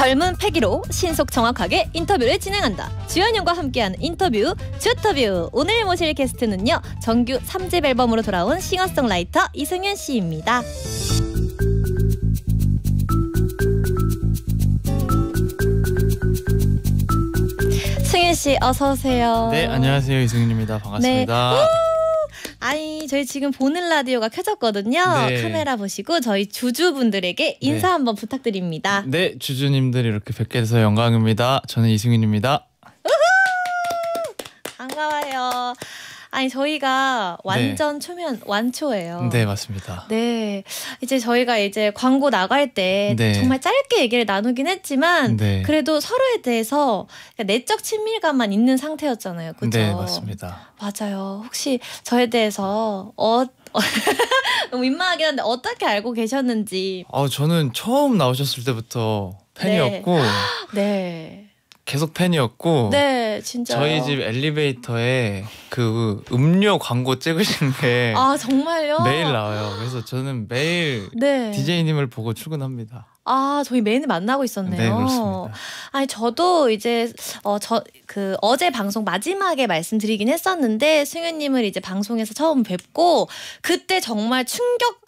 젊은 패기로 신속 정확하게 인터뷰를 진행한다. 주현영과 함께하 인터뷰 주터뷰. 오늘 모실 게스트는요. 정규 3집 앨범으로 돌아온 싱어송라이터 이승현 씨입니다. 승현 씨 어서 오세요. 네, 안녕하세요. 이승현입니다. 네. 반갑습니다. 네. 아니 저희 지금 보는 라디오가 켜졌거든요. 네. 카메라 보시고 저희 주주분들에게 인사 네. 한번 부탁드립니다. 네, 주주님들 이렇게 뵙게 돼서 영광입니다. 저는 이승윤입니다. 우후! 반가워요. 아니 저희가 완전 네. 초면 완초예요. 네 맞습니다. 네 이제 저희가 이제 광고 나갈 때 네. 정말 짧게 얘기를 나누긴 했지만 네. 그래도 서로에 대해서 내적 친밀감만 있는 상태였잖아요. 그렇죠? 네 맞습니다. 맞아요. 혹시 저에 대해서 어, 어 너무 민망하긴 한데 어떻게 알고 계셨는지. 아 저는 처음 나오셨을 때부터 팬이었고. 네. 네. 계속 팬이었고 네 진짜 저희 집 엘리베이터에 그 음료 광고 찍으신 게아 정말요 매일 나와요 그래서 저는 매일 네 DJ님을 보고 출근합니다 아 저희 매일 만나고 있었네요 네 그렇습니다 아니 저도 이제 어 저 그 어제 방송 마지막에 말씀드리긴 했었는데 승윤님을 이제 방송에서 처음 뵙고 그때 정말 충격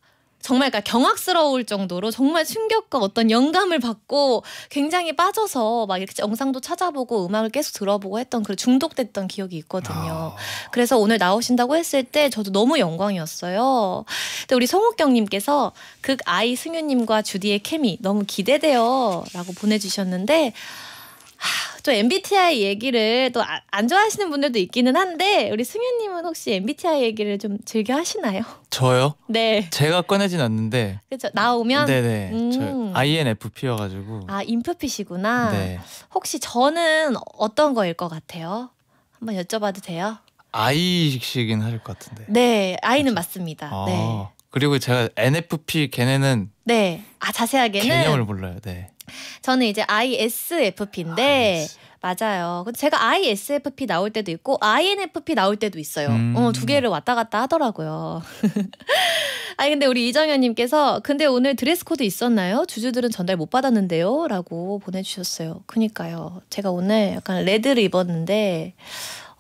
정말 그니까 경악스러울 정도로 정말 충격과 어떤 영감을 받고 굉장히 빠져서 막 이렇게 영상도 찾아보고 음악을 계속 들어보고 했던 그런 중독됐던 기억이 있거든요. 아. 그래서 오늘 나오신다고 했을 때 저도 너무 영광이었어요. 근데 우리 성욱경님께서 극 아이 승윤님과 주디의 케미 너무 기대돼요라고 보내주셨는데. 좀 MBTI 얘기를 또안 아, 좋아하시는 분들도 있기는 한데 우리 승현님은 혹시 MBTI 얘기를 좀 즐겨 하시나요? 저요? 네. 제가 꺼내진 않는데. 그렇죠. 나오면. 네네. 음. INFP여가지고. 아 i 인프피시구나. 네. 혹시 저는 어떤 거일 것 같아요? 한번 여쭤봐도 돼요? I식이긴 하것 같은데. 네, I는 그렇죠. 맞습니다. 아, 네. 그리고 제가 NFP 걔네는. 네. 아 자세하게는 개념을 몰라요. 네. 저는 이제 ISFP인데 i 맞아요. 제가 ISFP 나올 때도 있고 INFP 나올 때도 있어요. 음. 어, 두 개를 왔다 갔다 하더라고요. 아니 근데 우리 이정현님께서 근데 오늘 드레스 코드 있었나요? 주주들은 전달 못 받았는데요라고 보내주셨어요. 그니까요. 제가 오늘 약간 레드를 입었는데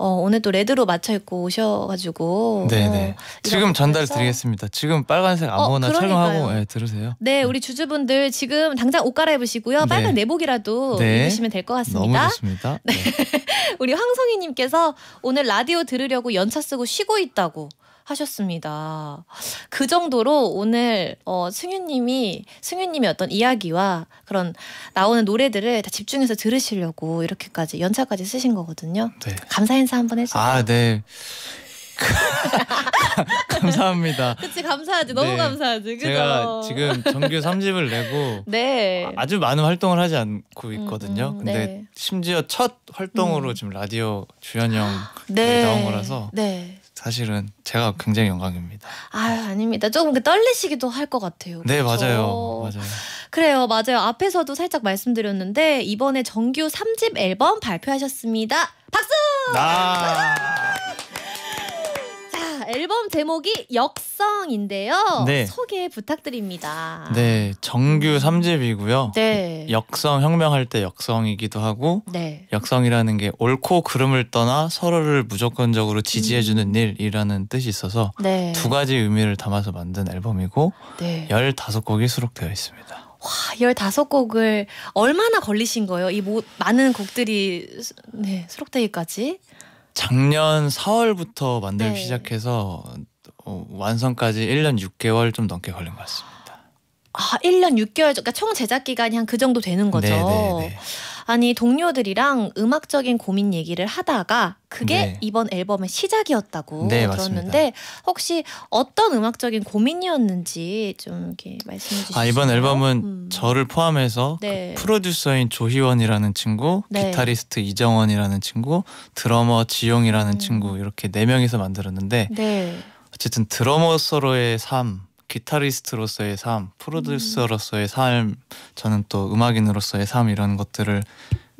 어, 오늘 또 레드로 맞춰 입고 오셔가지고 네네 어, 지금 전달 드리겠습니다. 지금 빨간색 어, 아무거나 어, 촬영하고 네, 들으세요. 네 우리 주주분들 지금 당장 옷 갈아입으시고요. 네. 빨간 내복이라도 네. 입으시면 될 것 같습니다. 너무 좋습니다. 네. 우리 황성희님께서 오늘 라디오 들으려고 연차 쓰고 쉬고 있다고. 하셨습니다. 그 정도로 오늘 어, 승유님이 승유님의 어떤 이야기와 그런 나오는 노래들을 다 집중해서 들으시려고 이렇게까지 연차까지 쓰신 거거든요. 네. 감사 인사 한 번 해주세요. 아 네. 감사합니다. 그치 감사하지 너무 네. 감사하지. 그죠? 제가 지금 정규 3집을 내고 네. 아주 많은 활동을 하지 않고 음, 있거든요. 음, 음, 근데 네. 심지어 첫 활동으로 음. 지금 라디오 주연형 네. 나온 거라서 네. 사실은 제가 굉장히 영광입니다. 아유 아닙니다. 조금 떨리시기도 할 것 같아요. 그렇죠? 맞아요. 맞아요. 그래요 맞아요. 앞에서도 살짝 말씀드렸는데 이번에 정규 3집 앨범 발표하셨습니다. 박수! 아 앨범 제목이 역성인데요. 네. 소개 부탁드립니다. 네, 정규 3집이고요. 네. 역성 혁명할 때 역성이기도 하고 네. 역성이라는 게 옳고 그름을 떠나 서로를 무조건적으로 지지해 주는 음. 일이라는 뜻이 있어서 네. 두 가지 의미를 담아서 만든 앨범이고 네. 15곡이 수록되어 있습니다. 와, 15곡을 얼마나 걸리신 거예요? 이 모, 많은 곡들이 네, 수록되기까지? 작년 4월부터 만들기 네. 시작해서 어, 완성까지 1년 6개월 좀 넘게 걸린 것 같습니다. 아, 1년 6개월, 그러니까 총 제작 기간이 한 그 정도 되는 거죠. 네네네. 네, 네. 아니 동료들이랑 음악적인 고민 얘기를 하다가 그게 네. 이번 앨범의 시작이었다고 네, 들었는데 맞습니다. 혹시 어떤 음악적인 고민이었는지 좀 이렇게 말씀해 주시죠. 아 이번 앨범은 음. 저를 포함해서 그 네. 그 프로듀서인 조희원이라는 친구, 네. 기타리스트 이정원이라는 친구, 드러머 지용이라는 음. 친구 이렇게 네 명이서 만들었는데 네. 어쨌든 드러머서로의 삶 기타리스트로서의 삶, 프로듀서로서의 음. 삶, 저는 또 음악인으로서의 삶 이런 것들을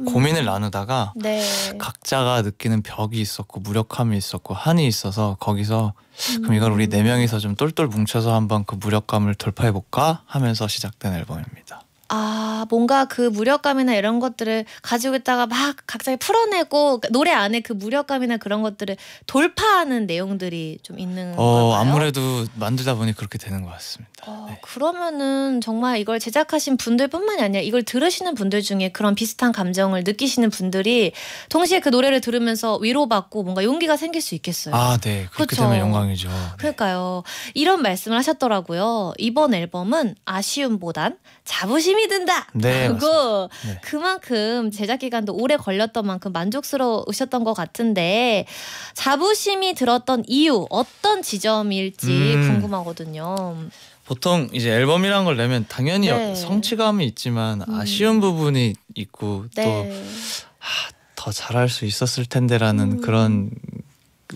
음. 고민을 나누다가 네. 각자가 느끼는 벽이 있었고 무력함이 있었고 한이 있어서 거기서 그럼 이걸 우리 네 음. 명이서 좀 똘똘 뭉쳐서 한번 그 무력감을 돌파해 볼까 하면서 시작된 앨범입니다. 아 뭔가 그 무력감이나 이런 것들을 가지고 있다가 막 갑자기 풀어내고 그 노래 안에 그 무력감이나 그런 것들을 돌파하는 내용들이 좀 있는 어, 건가요? 아무래도 만들다 보니 그렇게 되는 것 같습니다. 어, 네. 그러면은 정말 이걸 제작하신 분들뿐만이 아니라 이걸 들으시는 분들 중에 그런 비슷한 감정을 느끼시는 분들이 동시에 그 노래를 들으면서 위로받고 뭔가 용기가 생길 수 있겠어요. 아, 네. 그렇게 그쵸? 되면 영광이죠. 네. 그러니까요. 이런 말씀을 하셨더라고요. 이번 앨범은 아쉬움보단 자부심이 힘이 든다. 네, 그리고 네. 그만큼 제작 기간도 오래 걸렸던 만큼 만족스러우셨던 것 같은데 자부심이 들었던 이유 어떤 지점일지 음. 궁금하거든요. 보통 이제 앨범이란 걸 내면 당연히 네. 성취감이 있지만 음. 아쉬운 부분이 있고 또 아, 더 잘할 수 있었을 텐데라는 음. 그런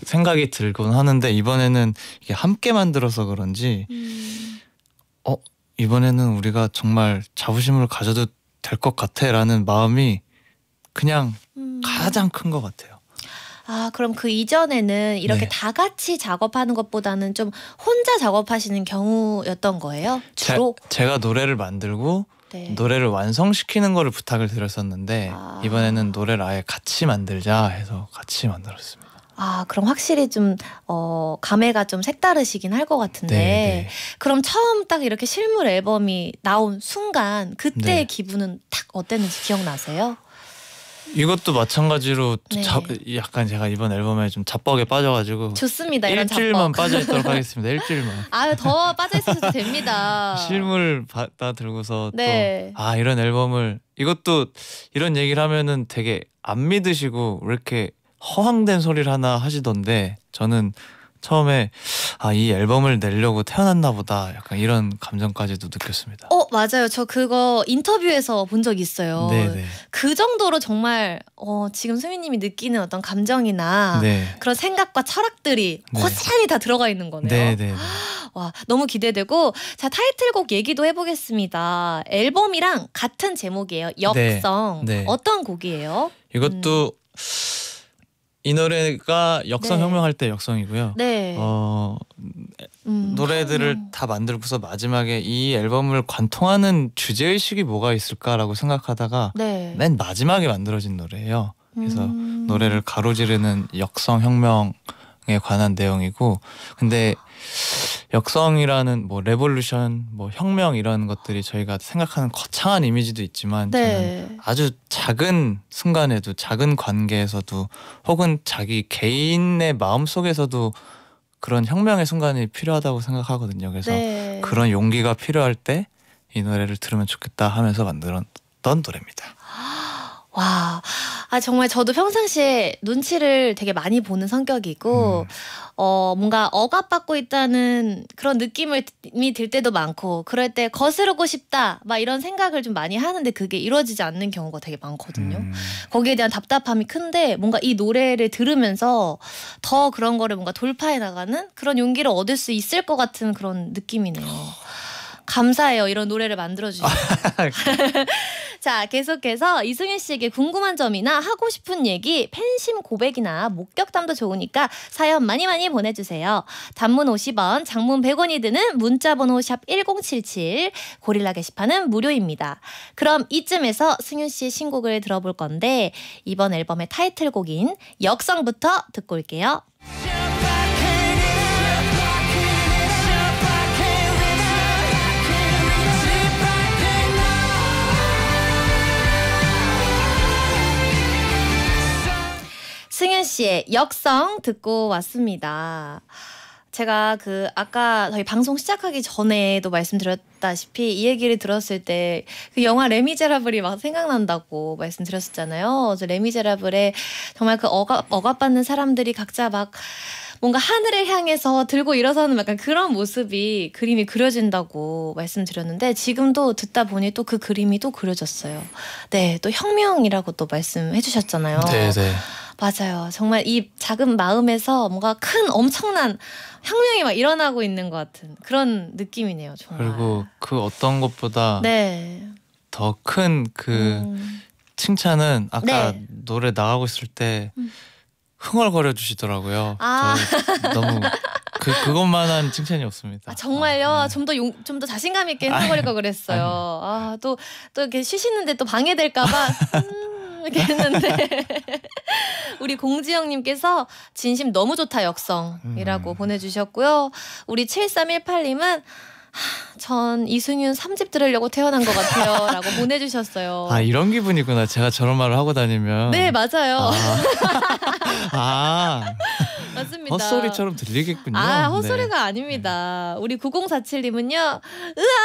생각이 들곤 하는데 이번에는 이게 함께 만들어서 그런지 음. 어 이번에는 우리가 정말 자부심을 가져도 될 것 같아라는 마음이 그냥 음. 가장 큰 것 같아요. 아, 그럼 그 이전에는 이렇게 네. 다 같이 작업하는 것보다는 좀 혼자 작업하시는 경우였던 거예요? 주로? 제, 가 노래를 만들고 네. 노래를 완성시키는 거를 부탁을 드렸었는데 아. 이번에는 노래를 아예 같이 만들자 해서 같이 만들었습니다. 아, 그럼 확실히 좀, 어, 감회가 좀 색다르시긴 할 것 같은데. 네네. 네. 그럼 처음 딱 이렇게 실물 앨범이 나온 순간, 그때의 네. 기분은 딱 어땠는지 기억나세요? 이것도 마찬가지로 네. 자, 약간 제가 이번 앨범에 좀 자뻑에 빠져가지고 좋습니다. 일주일만 빠져있도록 하겠습니다. 일주일만. 아유 더 빠져있어도 됩니다. 실물 받아 들고서 네. 또아 이런 앨범을 이것도 이런 얘기를 하면은 되게 안 믿으시고 왜 이렇게 허황된 소리를 하나 하시던데 저는 처음에 아 이 앨범을 내려고 태어났나 보다 약간 이런 감정까지도 느꼈습니다. 어 맞아요. 저 그거 인터뷰에서 본 적 있어요. 네네. 네. 그 정도로 정말 어, 지금 수민님이 느끼는 어떤 감정이나 네. 그런 생각과 철학들이 네. 고스란다 들어가 있는 거네요. 네네. 네, 네. 와 너무 기대되고 자 타이틀곡 얘기도 해보겠습니다. 앨범이랑 같은 제목이에요. 역성 네. 어떤 곡이에요? 이것도 음. 이 노래가 역성혁명할 네. 때 역성이고요. 네. 어, 음, 노래들을 음. 다 만들고서 마지막에 이 앨범을 관통하는 주제 의식이 뭐가 있을까라고 생각하다가 네. 맨 마지막에 만들어진 노래예요. 그래서 음. 노래를 가로지르는 역성혁명에 관한 내용이고, 근데 역성이라는 뭐 레볼루션, 뭐 혁명 이런 것들이 저희가 생각하는 거창한 이미지도 있지만 네. 저는 아주 작은 순간에도 작은 관계에서도 혹은 자기 개인의 마음 속에서도 그런 혁명의 순간이 필요하다고 생각하거든요. 그래서 네. 그런 용기가 필요할 때 이 노래를 들으면 좋겠다 하면서 만들었던 노래입니다. 아, 와, 아, 정말 저도 평상시에 눈치를 되게 많이 보는 성격이고, 음. 어, 뭔가 억압받고 있다는 그런 느낌이 들 때도 많고, 그럴 때 거스르고 싶다, 막 이런 생각을 좀 많이 하는데 그게 이루어지지 않는 경우가 되게 많거든요. 음. 거기에 대한 답답함이 큰데, 뭔가 이 노래를 들으면서 더 그런 거를 뭔가 돌파해 나가는 그런 용기를 얻을 수 있을 것 같은 그런 느낌이네요. 감사해요. 이런 노래를 만들어주셔서. 자, 계속해서 이승윤 씨에게 궁금한 점이나 하고 싶은 얘기, 팬심 고백이나 목격담도 좋으니까 사연 많이 많이 보내주세요. 단문 50원, 장문 100원이 드는 문자번호 샵 1077, 고릴라 게시판은 무료입니다. 그럼 이쯤에서 승윤 씨의 신곡을 들어볼 건데 이번 앨범의 타이틀곡인 역성부터 듣고 올게요. 승현 씨의 역성 듣고 왔습니다. 제가 그 아까 저희 방송 시작하기 전에도 말씀드렸다시피 이 얘기를 들었을 때 그 영화 레미제라블이 막 생각난다고 말씀드렸었잖아요. 그 레미제라블에 정말 그 억압, 억압받는 사람들이 각자 막 뭔가 하늘을 향해서 들고 일어서는 약간 그런 모습이 그림이 그려진다고 말씀드렸는데 지금도 듣다 보니 또 그 그림이 또 그려졌어요. 네, 또 혁명이라고 또 말씀해 주셨잖아요. 네, 네. 맞아요. 정말 이 작은 마음에서 뭔가 큰 엄청난 혁명이 막 일어나고 있는 것 같은 그런 느낌이네요. 정말. 그리고 그 어떤 것보다 네. 더큰그 음. 칭찬은 아까 네. 노래 나가고 있을 때 음. 흥얼거려 주시더라고요. 아. 너무 그 그것만한 칭찬이 없습니다. 아, 정말요? 아, 네. 좀더 좀더 자신감 있게 흥얼거리고 그랬어요. 아또또 아, 또 이렇게 쉬시는데 또 방해될까봐. 음. 이렇게 했는데 우리 공지영님께서 진심 너무 좋다 역성이라고 음. 보내주셨고요. 우리 7318님은 전 이승윤 3집 들으려고 태어난 것 같아요. 라고 보내주셨어요. 아, 이런 기분이구나. 제가 저런 말을 하고 다니면. 네, 맞아요. 아. 아. 맞습니다. 헛소리처럼 들리겠군요. 아, 네. 헛소리가 네. 아닙니다. 우리 9047님은요, 으아!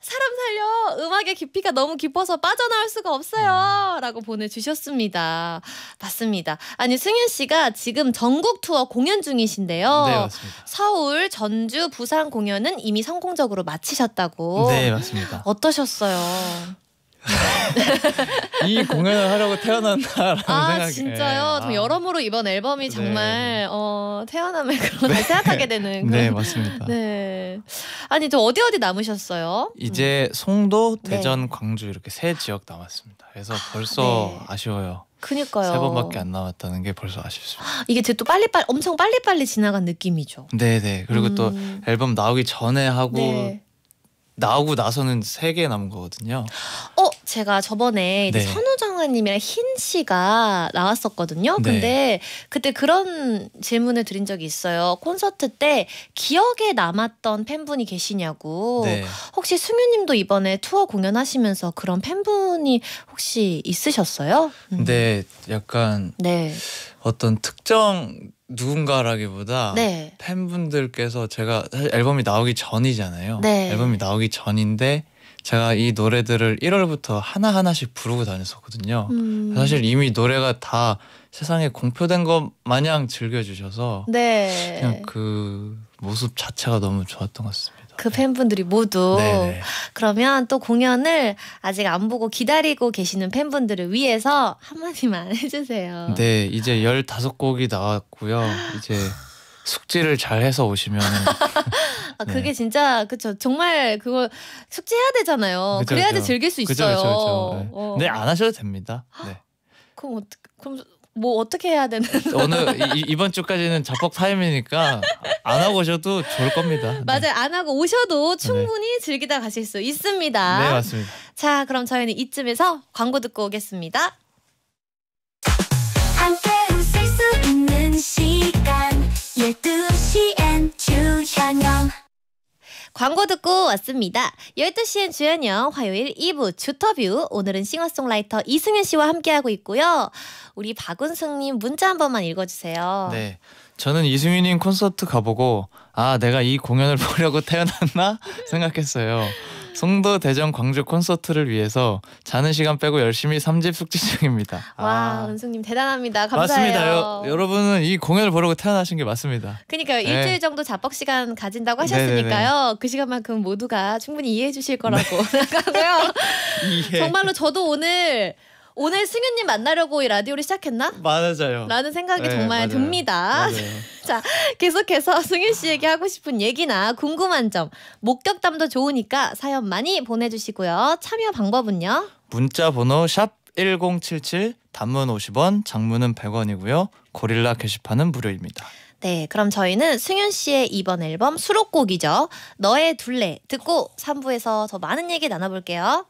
사람 살려! 음악의 깊이가 너무 깊어서 빠져나올 수가 없어요! 음. 라고 보내주셨습니다. 맞습니다. 아니, 승윤 씨가 지금 전국 투어 공연 중이신데요. 네, 맞습니다. 서울, 전주, 부산 공연은 이미 성공적으로 성공적으로 마치셨다고. 네, 맞습니다. 어떠셨어요? 이 공연을 하려고 태어났나라는 아, 생각이. 진짜요? 네. 여러모로 이번 앨범이 네. 정말 어, 태어남을 그런 네. 생각하게 되는. 네, 그런... 네 맞습니다. 네. 아니 저 어디 어디 남으셨어요? 이제 송도, 음. 대전, 네. 광주 이렇게 세 지역 남았습니다. 그래서 아, 벌써 아, 아쉬워요. 그니까요. 세 번밖에 안 남았다는 게 벌써 아쉽습니다. 이게 또 빨리빨리 엄청 빨리빨리 지나간 느낌이죠. 네네. 그리고 음. 또 앨범 나오기 전에 하고 네. 나오고 나서는 세 개 남은 거거든요. 어, 제가 저번에 네. 선우 최정아님이랑 흰 씨가 나왔었거든요. 네. 근데 그때 그런 질문을 드린 적이 있어요. 콘서트 때 기억에 남았던 팬분이 계시냐고. 네. 혹시 승유님도 이번에 투어 공연하시면서 그런 팬분이 혹시 있으셨어요? 음. 네, 약간 네. 어떤 특정 누군가라기보다 네. 팬분들께서 제가 사실 앨범이 나오기 전이잖아요. 네. 앨범이 나오기 전인데 제가 이 노래들을 1월부터 하나하나씩 부르고 다녔었거든요. 음. 사실 이미 노래가 다 세상에 공표된 것 마냥 즐겨주셔서 네. 그냥 그 모습 자체가 너무 좋았던 것 같습니다. 그 팬분들이 모두 네네. 그러면 또 공연을 아직 안 보고 기다리고 계시는 팬분들을 위해서 한마디만 해주세요. 네, 이제 15곡이 나왔고요. 이제 숙지를 잘 해서 오시면 아, 그게 네. 진짜 그쵸 정말 그거 숙제해야 되잖아요. 그쵸, 그래야지 그쵸. 즐길 수 그쵸, 있어요. 그쵸, 네. 어. 네. 안 하셔도 됩니다. 아, 네. 그럼 어떻게 그럼 뭐 어떻게 해야 되는? 오늘 이, 이번 주까지는 자뻑 타임이니까 안 하고 오셔도 좋을 겁니다. 네. 맞아요. 안 하고 오셔도 충분히 네. 즐기다 가실 수 있습니다. 네 맞습니다. 자 그럼 저희는 이쯤에서 광고 듣고 오겠습니다. 함께 웃을 수 있는 시간. 12시엔 주현영 광고 듣고 왔습니다. 12시엔 주연영 화요일 2부 주터뷰 오늘은 싱어송라이터 이승현 씨와 함께하고 있고요. 우리 박은숙님 문자 한 번만 읽어주세요. 네. 저는 이승윤님 콘서트 가보고 아 내가 이 공연을 보려고 태어났나 생각했어요. 송도 대전 광주 콘서트를 위해서 자는 시간 빼고 열심히 삼집 숙지 중입니다. 와 아. 은숙님 대단합니다. 감사해요. 맞습니다. 여, 여러분은 이 공연을 보려고 태어나신 게 맞습니다. 그러니까요. 네. 일주일 정도 자뻑 시간 가진다고 하셨으니까요. 네네네. 그 시간만큼 모두가 충분히 이해해 주실 거라고 생각하고요. 정말로 저도 오늘 오늘 승윤님 만나려고 이 라디오를 시작했나? 맞아요. 라는 생각이 네, 정말 맞아요. 듭니다. 맞아요. 자, 계속해서 승윤 씨에게 하고 싶은 얘기나 궁금한 점, 목격담도 좋으니까 사연 많이 보내주시고요. 참여 방법은요? 문자 번호 샵 1077, 단문 50원, 장문은 100원이고요. 고릴라 게시판은 무료입니다. 네, 그럼 저희는 승윤 씨의 이번 앨범 수록곡이죠. 너의 둘레 듣고 3부에서 더 많은 얘기 나눠볼게요.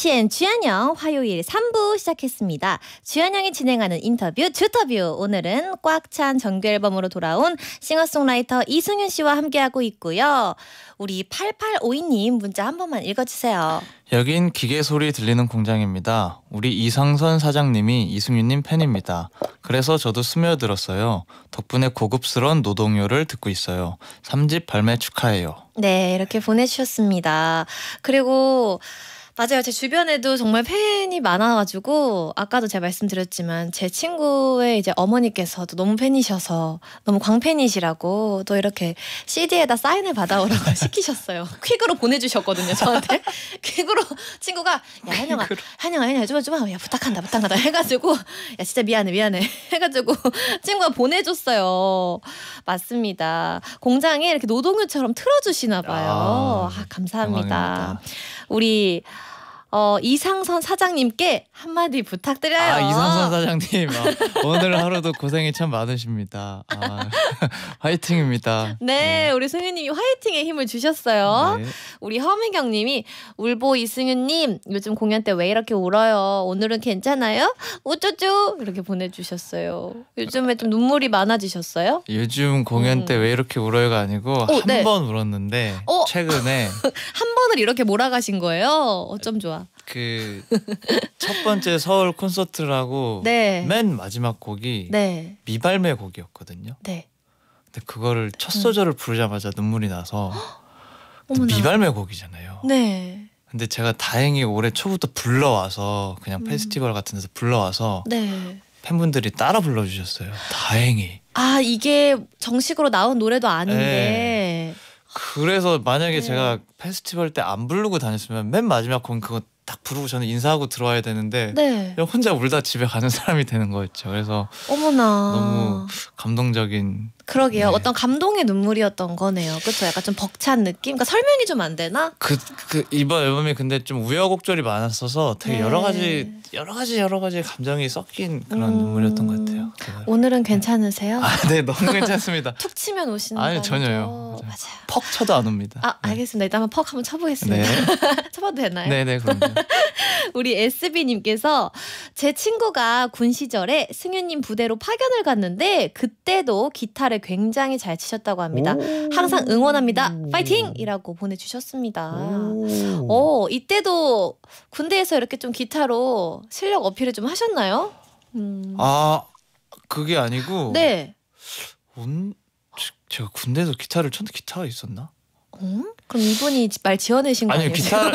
MCN 주현영 화요일 3부 시작했습니다. 주현영이 진행하는 인터뷰 주터뷰 오늘은 꽉 찬 정규 앨범으로 돌아온 싱어송라이터 이승윤 씨와 함께하고 있고요. 우리 8852님 문자 한 번만 읽어주세요. 여긴 기계 소리 들리는 공장입니다. 우리 이상선 사장님이 이승윤님 팬입니다. 그래서 저도 스며들었어요. 덕분에 고급스러운 노동요를 듣고 있어요. 3집 발매 축하해요. 네, 이렇게 보내주셨습니다. 그리고 맞아요. 제 주변에도 정말 팬이 많아가지고 아까도 제가 말씀드렸지만 제 친구의 이제 어머니께서도 너무 팬이셔서 너무 광팬이시라고 또 이렇게 CD에다 사인을 받아오라고 시키셨어요. 퀵으로 보내주셨거든요. 저한테 퀵으로 친구가 야 한영아, 한영아, 한영아, 좀만 좀만 야 부탁한다, 부탁한다 해가지고 야 진짜 미안해, 미안해 해가지고 친구가 보내줬어요. 맞습니다. 공장에 이렇게 노동요처럼 틀어주시나 봐요. 아, 아 감사합니다. 당황입니다. 우리 어, 이상선 사장님께 한마디 부탁드려요. 아, 이상선 사장님 아, 오늘 하루도 고생이 참 많으십니다. 아, 화이팅입니다. 네, 네. 우리 승윤님이 화이팅의 힘을 주셨어요. 네. 우리 허민경님이 울보 이승윤님 요즘 공연 때 왜 이렇게 울어요? 오늘은 괜찮아요? 우쭈쭈 이렇게 보내주셨어요. 요즘에 좀 눈물이 많아지셨어요? 요즘 공연 음. 때왜 이렇게 울어요가 아니고 한번 어, 네. 울었는데 어? 최근에 한 번을 이렇게 몰아가신 거예요. 어쩜 좋아. 그첫 번째 서울 콘서트라고 네. 맨 마지막 곡이 네. 미발매 곡이었거든요. 네. 근데 그거를 첫 소절을 부르자마자 눈물이 나서 미발매 곡이잖아요. 네. 근데 제가 다행히 올해 초부터 불러와서 그냥 음. 페스티벌 같은 데서 불러와서 네. 팬분들이 따라 불러주셨어요. 다행히. 아 이게 정식으로 나온 노래도 아닌데. 네. 그래서 만약에 네. 제가 페스티벌 때 안 부르고 다녔으면 맨 마지막 곡은 그거 딱 부르고 저는 인사하고 들어와야 되는데 네. 혼자 울다 집에 가는 사람이 되는 거였죠. 그래서 어머나. 너무 감동적인 그러게요. 네. 어떤 감동의 눈물이었던 거네요. 그렇죠. 약간 좀 벅찬 느낌. 그러니까 설명이 좀 안 되나? 그, 그 이번 앨범이 근데 좀 우여곡절이 많았어서 되게 네. 여러 가지 여러 가지 여러 가지 감정이 섞인 그런 음... 눈물이었던 것 같아요. 그날. 오늘은 네. 괜찮으세요? 아, 네, 너무 괜찮습니다. 툭 치면 오시는 아니 전혀요. 맞아요. 맞아요. 퍽 쳐도 안 옵니다. 아, 네. 알겠습니다. 일단 한번 퍽 한번 쳐보겠습니다. 네. 쳐봐도 되나요? 네, 네, 그럼요. 우리 SB 님께서 제 친구가 군 시절에 승윤님 부대로 파견을 갔는데 그때도 기타를 굉장히 잘 치셨다고 합니다. 항상 응원합니다. 파이팅! 음. 이라고 보내주셨습니다. 어, 이때도 군대에서 이렇게 좀 기타로 실력 어필을 좀 하셨나요? 음. 아, 그게 아니고. 네. 온, 제가 군대에서 기타를 쳤는데 기타가 있었나? 음? 그럼 이분이 말 지어내신 거예요 아니 기타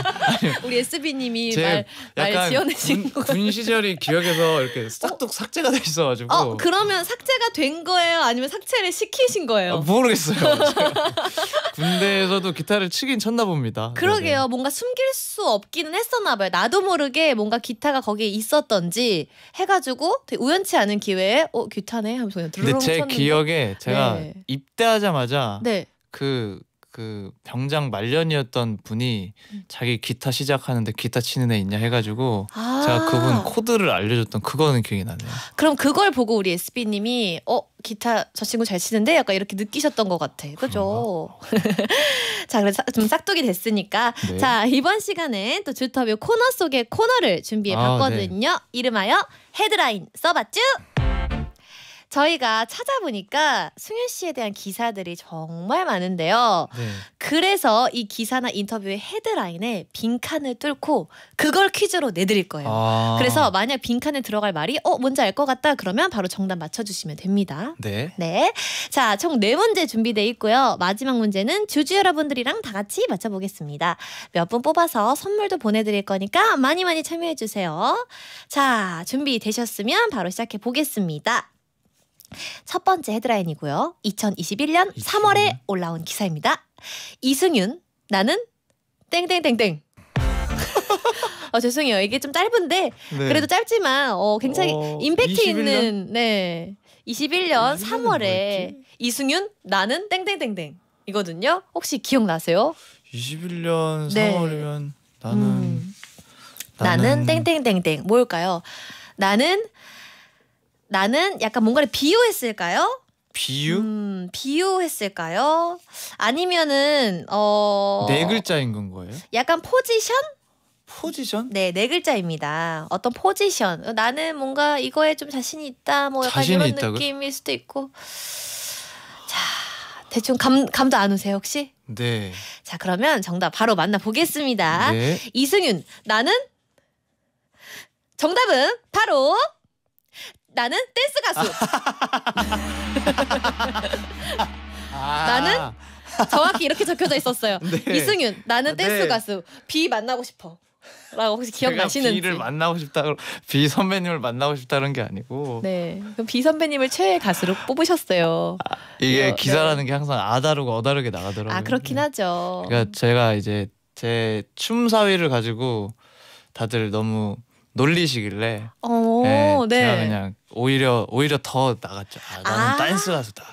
우리 SB님이 말, 말 지어내신 군, 군 시절이 기억에서 이렇게 싹둑 삭제가 돼 있어가지고 어, 그러면 삭제가 된 거예요? 아니면 삭제를 시키신 거예요? 아, 모르겠어요 군대에서도 기타를 치긴 쳤나 봅니다 네, 그러게요 그래 네. 뭔가 숨길 수 없기는 했었나 봐요 나도 모르게 뭔가 기타가 거기에 있었던지 해가지고 되게 우연치 않은 기회에 어 기타네 하면서 그냥 들데제 쳤는데. 기억에 제가 네. 입대하자마자 네. 그그 병장 말년이었던 분이 음. 자기 기타 시작하는데 기타 치는 애 있냐 해가지고 아 제가 그분 코드를 알려줬던 그거는 기억이 나네요. 그럼 그걸 보고 우리 SB님이 어 기타 저 친구 잘 치는데 약간 이렇게 느끼셨던 것 같아. 그죠? 자 그래서 좀 싹둑이 됐으니까 네. 자 이번 시간엔 또 주터뷰 코너 속의 코너를 준비해 아, 봤거든요. 아, 네. 이름하여 헤드라인 써봤쥬? 저희가 찾아보니까 승윤 씨에 대한 기사들이 정말 많은데요. 네. 그래서 이 기사나 인터뷰의 헤드라인에 빈칸을 뚫고 그걸 퀴즈로 내드릴 거예요. 아 그래서 만약 빈칸에 들어갈 말이 어 뭔지 알 것 같다 그러면 바로 정답 맞춰주시면 됩니다. 네. 네. 자, 총 네 문제 준비돼 있고요. 마지막 문제는 주주 여러분들이랑 다 같이 맞춰보겠습니다. 몇 분 뽑아서 선물도 보내드릴 거니까 많이 많이 참여해 주세요. 자, 준비 되셨으면 바로 시작해 보겠습니다. 첫 번째 헤드라인이고요. 2021년 3월에 올라온 기사입니다. 이승윤 나는 땡땡땡땡. 아 죄송해요. 이게 좀 짧은데 네. 그래도 짧지만 어 굉장히 어, 임팩트 21년? 있는 네. 21년 3월에 이승윤 나는 땡땡땡땡 이거든요. 혹시 기억나세요? 21년 3월이면 나는, 음. 나는 나는 땡땡땡땡 뭘까요? 나는 나는 약간 뭔가를 비유했을까요? 비유? 음, 비유했을까요? 아니면은 어. 네 글자인 건 거예요? 약간 포지션? 포지션? 네, 네 글자입니다. 어떤 포지션. 나는 뭔가 이거에 좀 자신이 있다. 뭐 약간 이런 있다고요? 느낌일 수도 있고. 자, 대충 감 감도 안 오세요, 혹시? 네. 자, 그러면 정답 바로 만나 보겠습니다. 네. 이승윤, 나는 정답은 바로 나는 댄스 가수. 아. 나는 정확히 이렇게 적혀져 있었어요. 네. 이승윤 나는 네. 댄스 네. 가수. B 만나고 싶어. 라고 혹시 기억나시는지 B를 만나고 싶다 B 선배님을 만나고 싶다는 게 아니고 네 그럼 B 선배님을 최애 가수로 뽑으셨어요 아, 이게 이거, 네. 기사라는 네. 게 항상 아다르고 어다르게 나가더라고요 아 그렇긴 네. 하죠 그러니까 제가 이제 제 춤 사위를 가지고 다들 너무 놀리시길래 어, 네, 네. 제가 그냥 오히려 오히려 더 나갔죠. 아, 나는 아. 댄스 가수다.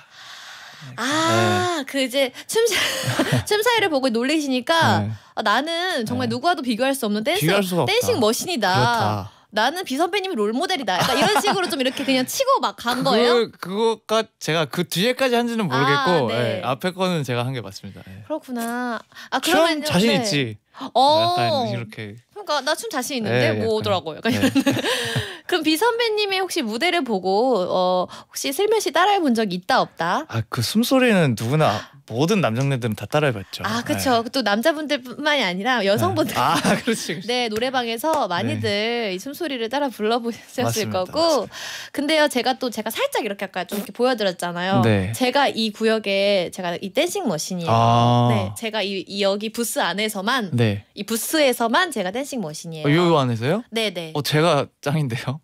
아, 네. 그 이제 춤사, 춤사위를 보고 놀래시니까 네. 아, 나는 정말 네. 누구와도 비교할 수 없는 댄스, 댄싱 머신이다. 그렇다. 나는 비 선배님이 롤모델이다. 약간 이런 식으로 좀 이렇게 그냥 치고 막 간 거예요? 그거가 제가 그 뒤에까지 한지는 아, 모르겠고 아, 네. 예, 앞에 거는 제가 한 게 맞습니다. 예. 그렇구나. 아그러 자신 네. 있지. 어. 약간 이렇게 그러니까 나 춤 자신 있는데 네, 뭐더라고 요간약 네. 그럼 비 선배님이 혹시 무대를 보고 어 혹시 슬며시 따라해 본 적이 있다 없다? 아그 숨소리는 누구나 모든 남성네들은 다 따라해봤죠. 아 그렇죠. 네. 또 남자분들뿐만이 아니라 여성분들. 네. 아 그렇지, 네 노래방에서 많이들 네. 이 숨소리를 따라 불러보셨을 맞습니다, 거고. 맞습니다. 근데요 제가 또 제가 살짝 이렇게 아까 좀 이렇게 보여드렸잖아요. 네. 제가 이 구역에 제가 이 댄싱 머신이에요. 아 네, 제가 이, 이, 여기 부스 안에서만 네. 이 부스에서만 제가 댄싱 머신이에요. 어, 요 안에서요? 네네. 네. 어 제가 짱인데요.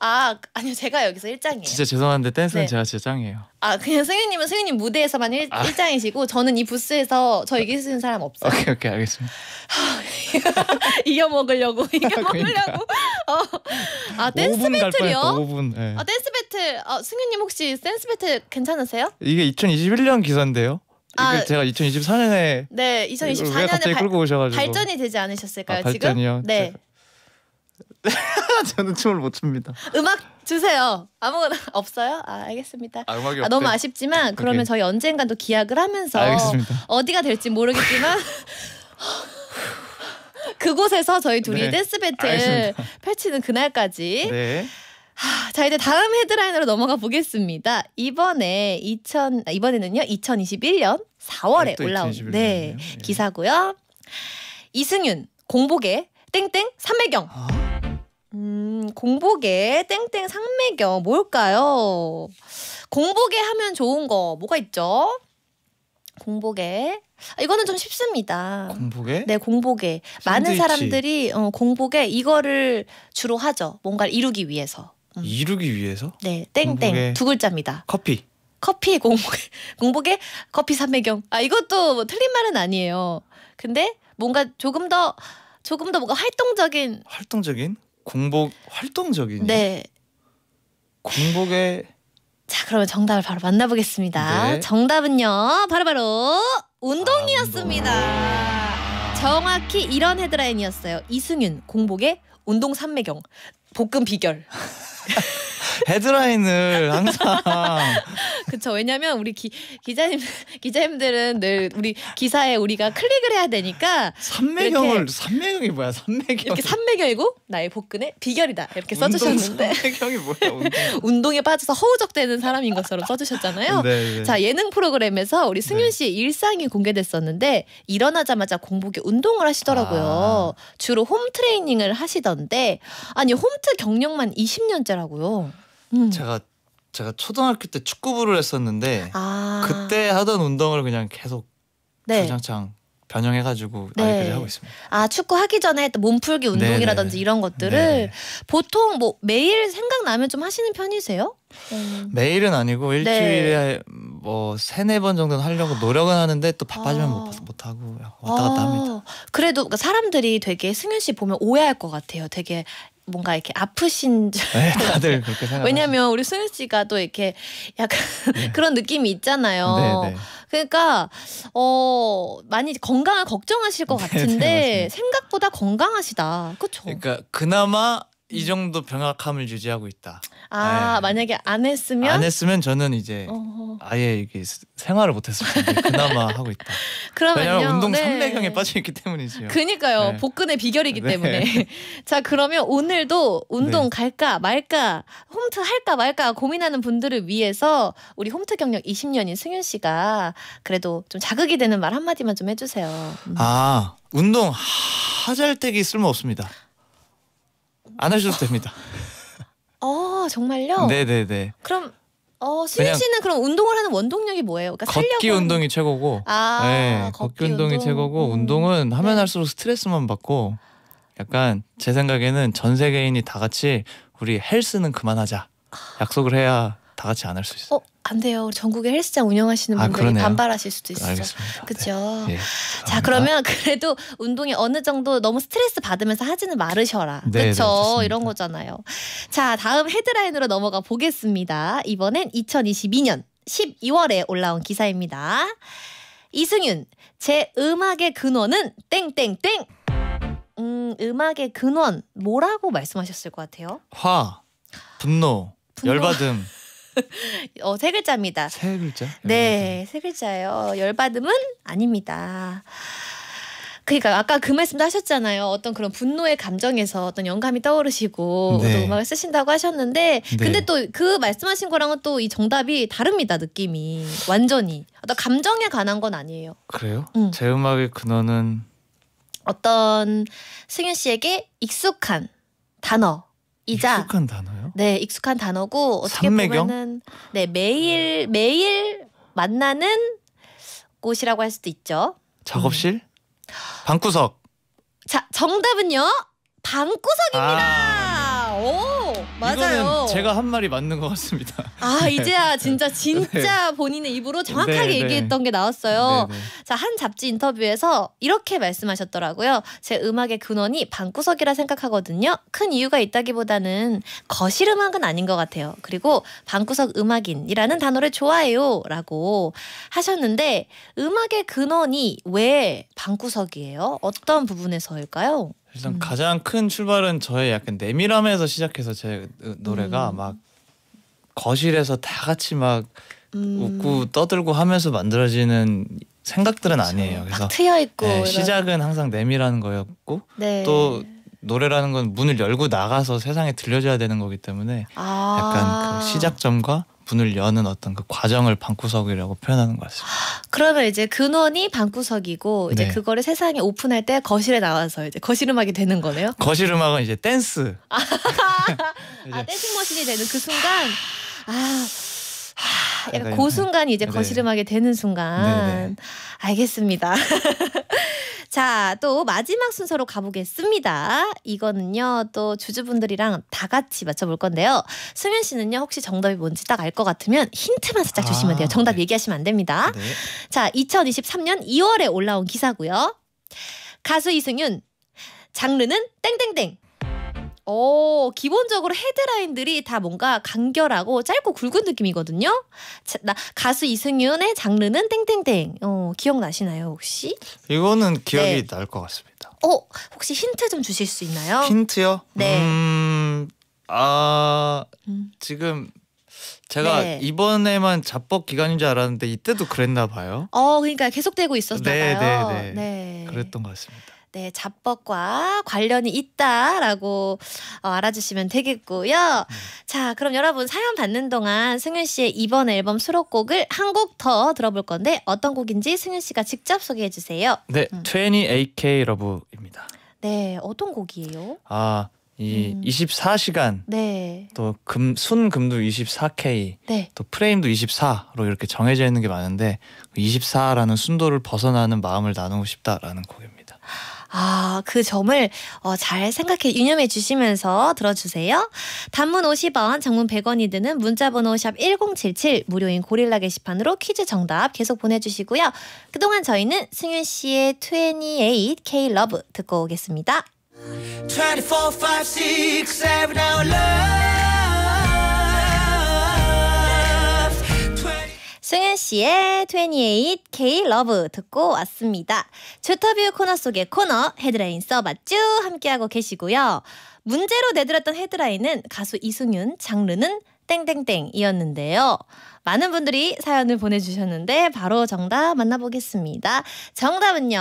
아 아니요 제가 여기서 1장이에요 진짜 죄송한데 댄스는 네. 제가 진짜 짱이에요 아 그냥 승윤님은 승윤님 무대에서만 일, 아. 1장이시고 저는 이 부스에서 저 이길 수 있는 사람 없어요 오케이 오케이 알겠습니다 이겨먹으려고 이겨먹으려고 그러니까. 어. 아 댄스 배틀이요? 5분 네. 아 댄스 배틀 아, 승윤님 혹시 댄스 배틀 괜찮으세요? 이게 2021년 기사인데요 아, 제가 2024년에 네 2024년에 발, 전이 되지 않으셨을까요 아, 지금? 발전이요? 네 저는 춤을 못 춥니다. 음악 주세요. 아무거나 없어요? 아 알겠습니다. 아, 음악이 아, 너무 아쉽지만 그러면 저희 언젠간 또 기약을 하면서 알겠습니다. 어디가 될지 모르겠지만 그곳에서 저희 둘이 네. 댄스 배틀 알겠습니다. 펼치는 그날까지. 네. 하, 자 이제 다음 헤드라인으로 넘어가 보겠습니다. 이번에 2000 아, 이번에는요 2021년 4월에 올라온 네 예. 기사고요. 이승윤 공복에 땡땡 삼매경. 아? 음, 공복에 땡땡 상매경 뭘까요? 공복에 하면 좋은 거 뭐가 있죠? 공복에 아, 이거는 좀 쉽습니다. 공복에? 네, 공복에 많은 샌드위치. 사람들이 어, 공복에 이거를 주로 하죠. 뭔가를 이루기 위해서. 음. 이루기 위해서? 네, 땡땡 공복에 두 글자입니다. 커피. 커피 공복에 공복에 커피 삼매경. 아 이것도 뭐 틀린 말은 아니에요. 근데 뭔가 조금 더 조금 더 뭔가 활동적인 활동적인 공복 활동적인. 네. 공복에 자, 그러면 정답을 바로 만나보겠습니다. 네. 정답은요. 바로바로 바로 운동이었습니다. 아, 운동. 정확히 이런 헤드라인이었어요. 이승윤 공복에 운동 삼매경 볶음 비결. 헤드라인을 항상 그쵸 왜냐면 우리 기, 기자님 기자님들은 늘 우리 기사에 우리가 클릭을 해야 되니까 삼매경을 삼매경이 뭐야 삼매경 이렇게 삼매경이고 나의 복근의 비결이다 이렇게 써주셨는데 삼매경이 뭐야 운동. 에 빠져서 허우적대는 사람인 것처럼 써주셨잖아요 네, 네. 자 예능 프로그램에서 우리 승윤 네. 씨의 일상이 공개됐었는데 일어나자마자 공복에 운동을 하시더라고요 아. 주로 홈 트레이닝을 하시던데 아니 홈트 경력만 20년째라 하더라고요 음. 제가 제가 초등학교 때 축구부를 했었는데 아. 그때 하던 운동을 그냥 계속 네. 주장창 변형해가지고 네. 아이들이 하고 있습니다. 아 축구 하기 전에 했던 몸풀기 네, 운동이라든지 네네. 이런 것들을 네네. 네. 보통 뭐 매일 생각나면 좀 하시는 편이세요? 음. 매일은 아니고 일주일에 네. 뭐 세네 번 정도는 하려고 노력은 하는데 또 바빠지면 아. 못, 못 하고 왔다 갔다 아. 합니다. 그래도 그러니까 사람들이 되게 승윤 씨 보면 오해할 것 같아요. 되게 뭔가 이렇게 아프신 줄. 네, 다들 그렇게 생각. 왜냐하면 우리 소윤 씨가 또 이렇게 약간 네. 그런 느낌이 있잖아요. 네, 네. 그러니까 어 많이 건강을 걱정하실 것 네, 네, 같은데 생각보다 건강하시다. 그렇죠. 그러니까 그나마 이 정도 병약함을 유지하고 있다. 아 네. 만약에 안 했으면 안 했으면 저는 이제 아예 이게 생활을 못했습니다 그나마 하고 있다. 그러면 왜냐면 운동 네. 3경에 빠져 있기 때문이지요. 그니까요. 네. 복근의 비결이기 네. 때문에. 자 그러면 오늘도 운동 네. 갈까 말까 홈트 할까 말까 고민하는 분들을 위해서 우리 홈트 경력 20년인 승윤 씨가 그래도 좀 자극이 되는 말 한마디만 좀 해주세요. 음. 아 운동 하잘때기 쓸모 없습니다. 안 하셔도 됩니다. 어. 정말요? 네네네. 그럼 어 수민 씨는 그럼 운동을 하는 원동력이 뭐예요? 그러니까 걷기 운동이 하는... 최고고. 아 네, 걷기, 걷기 운동. 운동 최고고 음. 운동은 하면 네. 할수록 스트레스만 받고 약간 제 생각에는 전 세계인이 다 같이 우리 헬스는 그만하자 아. 약속을 해야 다 같이 안 할 수 있어요. 어, 안 돼요. 전국의 헬스장 운영하시는 아, 분들이 아, 반발하실 수도 있어요. 알겠습니다. 그렇죠. 네. 네. 자, 그러면 그래도 운동이 어느 정도 너무 스트레스 받으면서 하지는 말으셔라. 네, 그렇죠. 이런 거잖아요. 자, 다음 헤드라인으로 넘어가 보겠습니다. 이번엔 2022년 12월에 올라온 기사입니다. 이승윤, 제 음악의 근원은 땡땡땡. 음, 음악의 근원 뭐라고 말씀하셨을 것 같아요? 화, 분노. 분노. 열받음. 어, 세 글자입니다. 세 글자? 네, 세 글자예요. 열받음은 아닙니다. 그러니까 아까 그 말씀도 하셨잖아요. 어떤 그런 분노의 감정에서 어떤 영감이 떠오르시고 네. 또 음악을 쓰신다고 하셨는데 네. 근데 또 그 말씀하신 거랑은 또 이 정답이 다릅니다. 느낌이 완전히 어떤 감정에 관한 건 아니에요. 그래요? 응. 제 음악의 근원은 어떤 승윤 씨에게 익숙한 단어이자 익숙한 단어요. 네, 익숙한 단어고 어떻게 산매경? 보면은 네, 매일 매일 만나는 곳이라고 할 수도 있죠. 작업실? 음. 방구석. 자, 정답은요. 방구석입니다. 아. 오. 맞아요. 이거는 제가 한 말이 맞는 것 같습니다. 아 네. 이제야 진짜 네. 진짜 네. 본인의 입으로 정확하게 네, 네. 얘기했던 게 나왔어요. 네, 자한 잡지 인터뷰에서 이렇게 말씀하셨더라고요. 제 음악의 근원이 방구석이라 생각하거든요. 큰 이유가 있다기보다는 거실 음악은 아닌 것 같아요. 그리고 방구석 음악인이라는 단어를 좋아해요라고 하셨는데 음악의 근원이 왜 방구석이에요? 어떤 부분에서일까요? 일단 음. 가장 큰 출발은 저의 약간 내밀함에서 시작해서 제 노래가 음. 막 거실에서 다 같이 막 음. 웃고 떠들고 하면서 만들어지는 생각들은 그렇죠. 아니에요. 그래서 트여 있고 네, 시작은 항상 내밀하는 거였고 네. 또 노래라는 건 문을 열고 나가서 세상에 들려줘야 되는 거기 때문에 아. 약간 그 시작점과 문을 여는 어떤 그 과정을 방구석이라고 표현하는 것 같습니다. 그러면 이제 근원이 방구석이고 이제 네. 그거를 세상에 오픈할 때 거실에 나와서 이제 거실 음악이 되는 거네요. 거실 음악은 이제 댄스. 아, 아 댄싱 머신이 되는 그 순간 아 약간 그 순간이 이제 네. 거실 음악이 되는 순간. 네네. 네. 알겠습니다. 자, 또 마지막 순서로 가보겠습니다. 이거는요, 또 주주분들이랑 다 같이 맞춰볼 건데요. 수면 씨는요, 혹시 정답이 뭔지 딱 알 것 같으면 힌트만 살짝 아, 주시면 돼요. 정답 네. 얘기하시면 안 됩니다. 네. 자, 2023년 2월에 올라온 기사고요. 가수 이승윤, 장르는 땡땡땡. 어, 기본적으로 헤드라인들이 다 뭔가 간결하고 짧고 굵은 느낌이거든요. 자, 나 가수 이승윤의 장르는 땡땡땡. 어, 기억나시나요, 혹시? 이거는 기억이 네. 날것 같습니다. 어, 혹시 힌트 좀 주실 수 있나요? 힌트요? 네. 음, 아, 음. 지금 제가 네. 이번에만 자뻑 기간인 줄 알았는데 이때도 그랬나 봐요. 어, 그러니까 계속되고 있었나 네, 네, 봐요. 네, 네, 네. 그랬던 것 같습니다. 네, 잡법과 관련이 있다라고 어, 알아주시면 되겠고요. 음. 자, 그럼 여러분 사연 받는 동안 승윤 씨의 이번 앨범 수록곡을 한 곡 더 들어볼 건데 어떤 곡인지 승윤 씨가 직접 소개해 주세요. 네, 음. 20AK 러브입니다. 네, 어떤 곡이에요? 아, 이 음. 24시간 네. 또금 순금도 24K 네. 또 프레임도 24로 이렇게 정해져 있는 게 많은데 24라는 그 순도를 벗어나는 마음을 나누고 싶다라는 곡입니다. 아, 그 점을 어, 잘 생각해 유념해 주시면서 들어주세요. 단문 50원, 장문 100원이 드는 문자번호 #1077 무료인 고릴라 게시판으로 퀴즈 정답 계속 보내주시고요. 그동안 저희는 승윤 씨의 28 K Love 듣고 오겠습니다. 24, 5, 6, 승현 씨의 28K 러브 듣고 왔습니다. 주터뷰 코너 속의 코너 헤드라인 써봤쥬 함께하고 계시고요. 문제로 내드렸던 헤드라인은 가수 이승윤, 장르는 땡땡땡이었는데요. 많은 분들이 사연을 보내주셨는데 바로 정답 만나보겠습니다. 정답은요.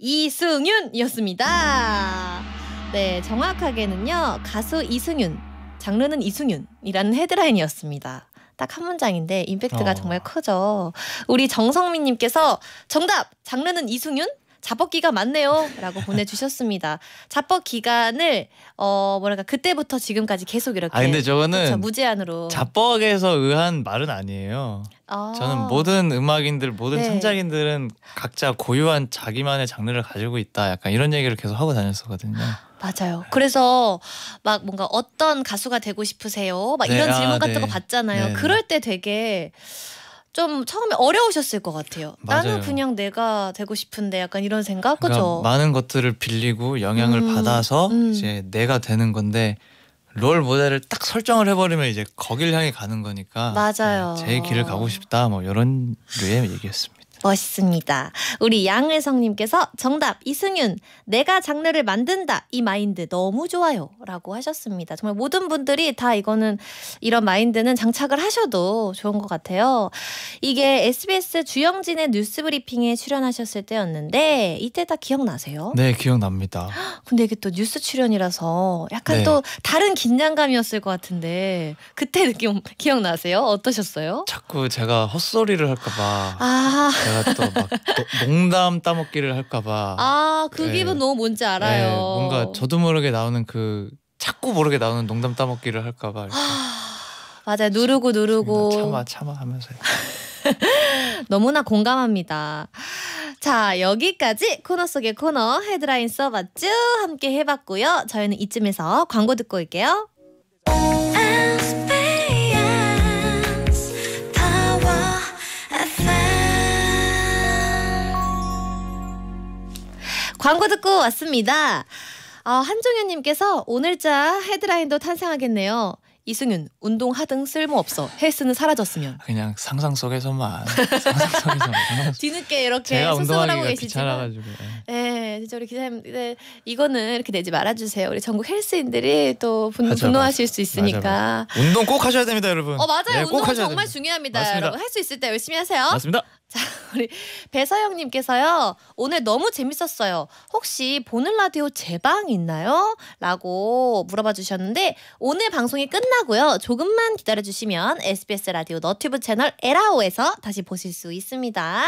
이승윤이었습니다. 네, 정확하게는요. 가수 이승윤, 장르는 이승윤이라는 헤드라인이었습니다. 딱한 문장인데 임팩트가 어. 정말 크죠. 우리 정성민님께서 정답 장르는 이승윤. 자뻑기가 맞네요라고 보내주셨습니다. 자뻑 기간을 어 뭐랄까 그때부터 지금까지 계속 이렇게. 아 근데 저거는 그쵸, 무제한으로. 자뻑에서 의한 말은 아니에요. 아 저는 모든 음악인들 모든 네. 창작인들은 각자 고유한 자기만의 장르를 가지고 있다. 약간 이런 얘기를 계속 하고 다녔었거든요. 맞아요. 그래서 막 뭔가 어떤 가수가 되고 싶으세요? 막 네, 이런 아, 질문 아, 같은 네. 거 받잖아요. 네, 네. 그럴 때 되게 좀 처음에 어려우셨을 것 같아요. 맞아요. 나는 그냥 내가 되고 싶은데 약간 이런 생각 그러니까 그죠? 러니까 많은 것들을 빌리고 영향을 음, 받아서 음. 이제 내가 되는 건데 롤 모델을 딱 설정을 해버리면 이제 거길 향해 가는 거니까 맞아요. 네, 제 길을 가고 싶다 뭐 이런 류의 얘기였습니다. 멋있습니다. 우리 양혜성님께서 정답 이승윤 내가 장르를 만든다 이 마인드 너무 좋아요라고 하셨습니다. 정말 모든 분들이 다 이거는 이런 마인드는 장착을 하셔도 좋은 것 같아요. 이게 SBS 주영진의 뉴스브리핑에 출연하셨을 때였는데 이때 다 기억나세요? 네 기억납니다. 근데 이게 또 뉴스 출연이라서 약간 네. 또 다른 긴장감이었을 것 같은데 그때 느낌 기억나세요? 어떠셨어요? 자꾸 제가 헛소리를 할까봐. 아. 제가 또막 농담 따먹기를 할까봐. 아, 그 네. 기분 너무 뭔지 예, 알아요. 네, 뭔가 저도 모르게 나오는 그 자꾸 모르게 나오는 농담 따먹기를 할까봐. 맞아요. 누르고 누르고. 참아 참아 하면서. 너무나 공감합니다. 자, 여기까지 코너 속의 코너 헤드라인 써봤죠? 함께 해봤고요. 저희는 이쯤에서 광고 듣고 올게요. 광고 듣고 왔습니다. 어, 한종현님께서 오늘자 헤드라인도 탄생하겠네요. 이승윤 운동 하등 쓸모없어 헬스는 사라졌으면 그냥 상상 속에서만 뒤늦게 이렇게 소송 하고 계시지만 예 진짜 우리 기자님 네, 이거는 이렇게 내지 말아주세요 우리 전국 헬스인들이 또 분, 맞아, 분노하실 맞아. 수 있으니까 맞아, 운동 꼭 하셔야 됩니다 여러분 어 맞아요 네, 운동 정말 됩니다. 중요합니다 맞습니다. 여러분 할 수 있을 때 열심히 하세요 맞습니다 자, 우리 배서영님께서요, 오늘 너무 재밌었어요. 혹시 보는 라디오 제 방 있나요? 라고 물어봐 주셨는데, 오늘 방송이 끝나고요. 조금만 기다려 주시면 SBS 라디오 너튜브 채널 에라오에서 다시 보실 수 있습니다.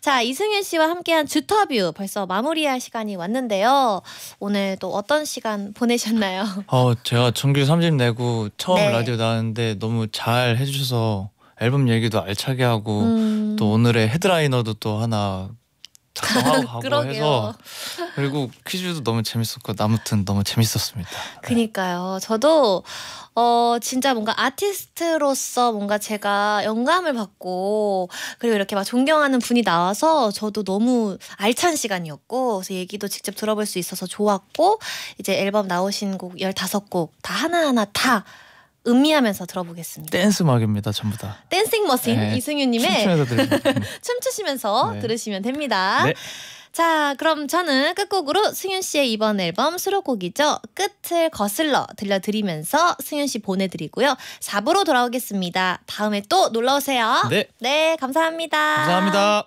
자, 이승윤 씨와 함께한 주터뷰 벌써 마무리할 시간이 왔는데요. 오늘 또 어떤 시간 보내셨나요? 어, 제가 정규 3집 내고 처음 네. 라디오 나왔는데 너무 잘 해주셔서 앨범 얘기도 알차게 하고 음. 또 오늘의 헤드라이너도 또 하나 작성하고 해서 그리고 퀴즈도 너무 재밌었고 아무튼 너무 재밌었습니다. 네. 그니까요. 저도 어 진짜 뭔가 아티스트로서 뭔가 제가 영감을 받고 그리고 이렇게 막 존경하는 분이 나와서 저도 너무 알찬 시간이었고 그래서 얘기도 직접 들어볼 수 있어서 좋았고 이제 앨범 나오신 곡 15곡 다 하나하나 다 음미하면서 들어보겠습니다. 댄스 막입니다, 전부 다. 댄싱 머신 네. 이승윤님의 춤추시면서 네. 들으시면 됩니다. 네. 자, 그럼 저는 끝곡으로 승윤 씨의 이번 앨범 수록곡이죠. 끝을 거슬러 들려드리면서 승윤 씨 보내드리고요. 4부로 돌아오겠습니다. 다음에 또 놀러 오세요. 네. 네, 감사합니다. 감사합니다.